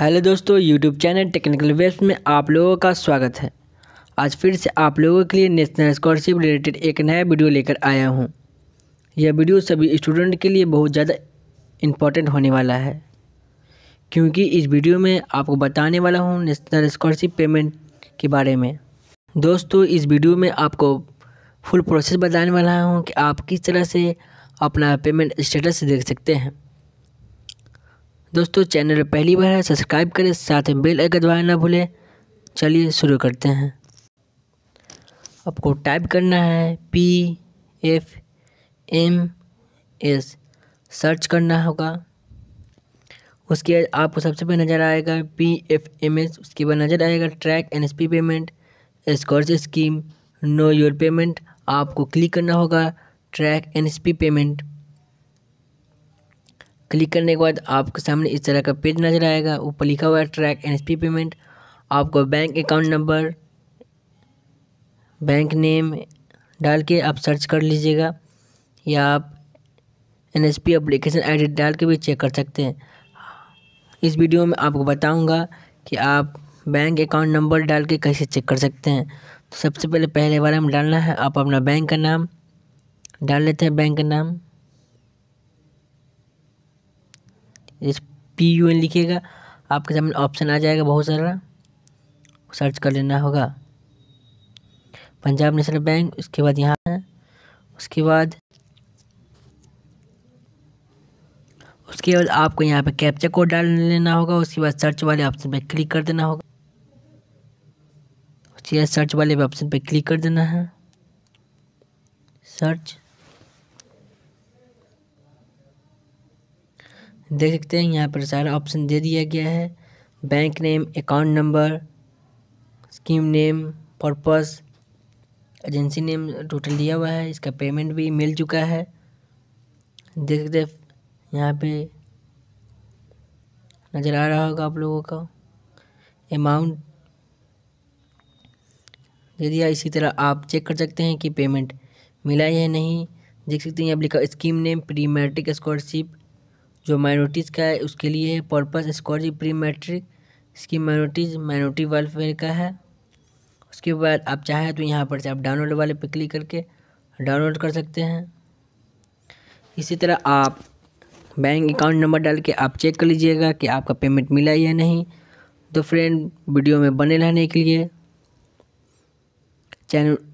Hello दोस्तों YouTube channel technical webs में आप लोगों का स्वागत है आज फिर से आप लोगों के लिए नेशनल स्कॉलरशिप रिलेटेड एक नया वीडियो लेकर आया हूं। यह वीडियो सभी स्टूडेंट के लिए बहुत ज़्यादा इम्पोर्टेंट होने वाला है क्योंकि इस वीडियो में आपको बताने वाला हूँ नेशनल स्कॉलरशिप पेमेंट के बारे में दोस्तों इस वीडियो में आपको फुल प्रोसेस बताने वाला हूँ कि आप किस तरह से अपना पेमेंट स्टेटस देख सकते हैं दोस्तों चैनल पर पहली बार है सब्सक्राइब करें साथ में बेल आइकन दबाना ना भूलें चलिए शुरू करते हैं आपको टाइप करना है P F M S search करना होगा उसके बाद आपको सबसे पहले नज़र आएगा पी एफ एम एस उसके बाद नज़र आएगा track N S P payment scholars scheme know your payment आपको क्लिक करना होगा track N S P payment click करने के बाद आपके सामने इस तरह का पेज नज़र आएगा ऊपर लिखा हुआ है ट्रैक एन पेमेंट आपको bank account number bank name डाल के आप सर्च कर लीजिएगा या आप N S P application ID डाल के भी चेक कर सकते हैं इस वीडियो में आपको बताऊंगा कि आप बैंक अकाउंट नंबर डाल के कैसे चेक कर सकते हैं तो सबसे पहले पहले बार हम डालना है आप अपना बैंक का नाम डाल लेते हैं बैंक का नाम जैसे पी यू एन लिखिएगा आपके सामने ऑप्शन आ जाएगा बहुत सारा सर्च कर लेना होगा पंजाब नेशनल बैंक उसके बाद यहाँ है उसके बाद उसके बाद आपको यहाँ पे कैप्चा कोड डाल लेना होगा उसके बाद सर्च वाले ऑप्शन पे क्लिक कर देना होगा उसके बाद सर्च वाले ऑप्शन पे क्लिक कर देना है सर्च देख सकते हैं यहाँ पर सारा ऑप्शन दे दिया गया है bank name account number scheme name purpose agency name total दिया हुआ है इसका पेमेंट भी मिल चुका है देख सकते यहाँ पे नज़र आ रहा होगा आप लोगों का अमाउंट दे दिया इसी तरह आप चेक कर सकते हैं कि पेमेंट मिला या नहीं देख सकते हैं अब लिखा scheme name pre matric scholarship जो माइनॉरिटीज़ का है उसके लिए है पर्पस स्कॉर्जी प्री मैट्रिक इसकी माइनॉरिटीज़ माइनॉरिटी वेलफेयर का है उसके बाद आप चाहें तो यहाँ पर से आप डाउनलोड वाले पे क्लिक करके डाउनलोड कर सकते हैं इसी तरह आप बैंक अकाउंट नंबर डाल के आप चेक कर लीजिएगा कि आपका पेमेंट मिला या नहीं तो फ्रेंड वीडियो में बने रहने के लिए चैनल